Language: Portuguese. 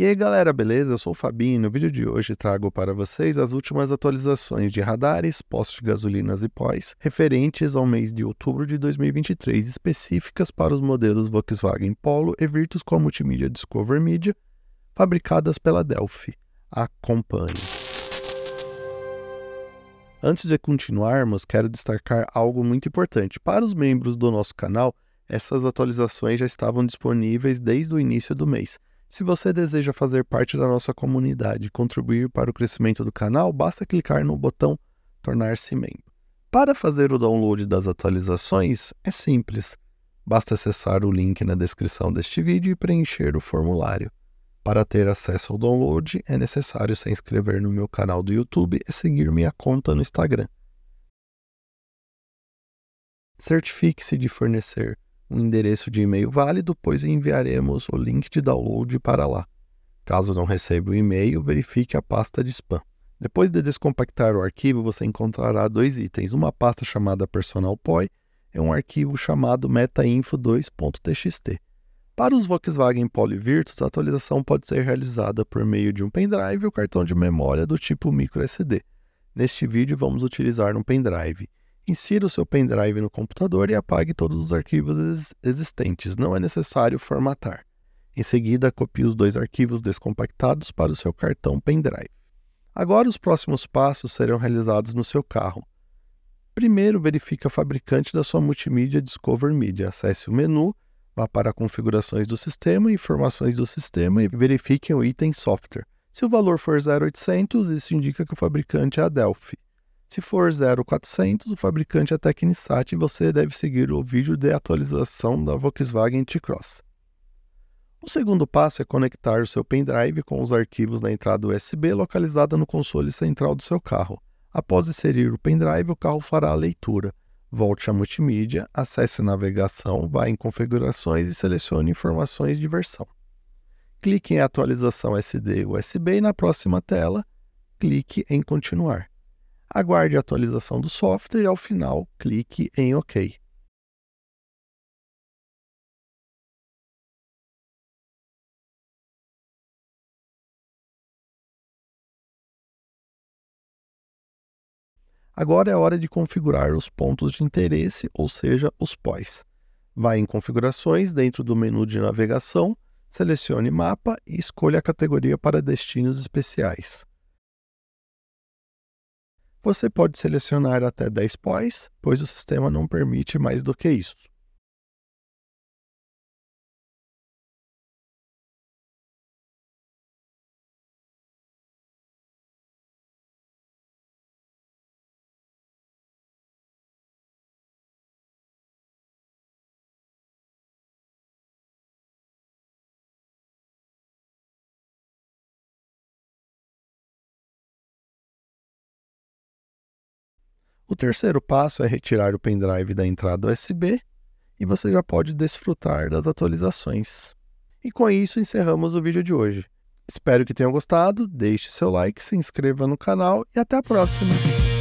E aí galera, beleza? Eu sou o Fabinho no vídeo de hoje trago para vocês as últimas atualizações de radares, postos de gasolinas e pós referentes ao mês de outubro de 2023 específicas para os modelos Volkswagen Polo e Virtus com a multimídia Discover Media fabricadas pela Delphi. Acompanhe. Antes de continuarmos, quero destacar algo muito importante. Para os membros do nosso canal, essas atualizações já estavam disponíveis desde o início do mês. Se você deseja fazer parte da nossa comunidade e contribuir para o crescimento do canal, basta clicar no botão Tornar-se membro. Para fazer o download das atualizações, é simples. Basta acessar o link na descrição deste vídeo e preencher o formulário. Para ter acesso ao download, é necessário se inscrever no meu canal do YouTube e seguir minha conta no Instagram. Certifique-se de fornecer um endereço de e-mail válido, pois enviaremos o link de download para lá. Caso não receba o e-mail, verifique a pasta de spam. Depois de descompactar o arquivo, você encontrará dois itens: uma pasta chamada personalpoi e um arquivo chamado metainfo2.txt. Para os Volkswagen Polyvirtus, a atualização pode ser realizada por meio de um pendrive ou cartão de memória do tipo microSD. Neste vídeo, vamos utilizar um pendrive. Insira o seu pendrive no computador e apague todos os arquivos existentes. Não é necessário formatar. Em seguida, copie os dois arquivos descompactados para o seu cartão pendrive. Agora, os próximos passos serão realizados no seu carro. Primeiro, verifique o fabricante da sua multimídia Discover Media. Acesse o menu, vá para Configurações do Sistema, Informações do Sistema e verifique o item Software. Se o valor for 0800, isso indica que o fabricante é a Delphi. Se for 0400, o fabricante é Tecnisat e você deve seguir o vídeo de atualização da Volkswagen T-Cross. O segundo passo é conectar o seu pendrive com os arquivos na entrada USB localizada no console central do seu carro. Após inserir o pendrive, o carro fará a leitura. Volte a multimídia, acesse navegação, vá em configurações e selecione informações de versão. Clique em atualização SD USB e na próxima tela, clique em continuar aguarde a atualização do software e ao final clique em OK. Agora é hora de configurar os pontos de interesse, ou seja, os POIs. Vá em Configurações, dentro do menu de navegação, selecione Mapa e escolha a categoria para destinos especiais. Você pode selecionar até 10 pós, pois o sistema não permite mais do que isso. O terceiro passo é retirar o pendrive da entrada USB e você já pode desfrutar das atualizações. E com isso encerramos o vídeo de hoje. Espero que tenham gostado, deixe seu like, se inscreva no canal e até a próxima!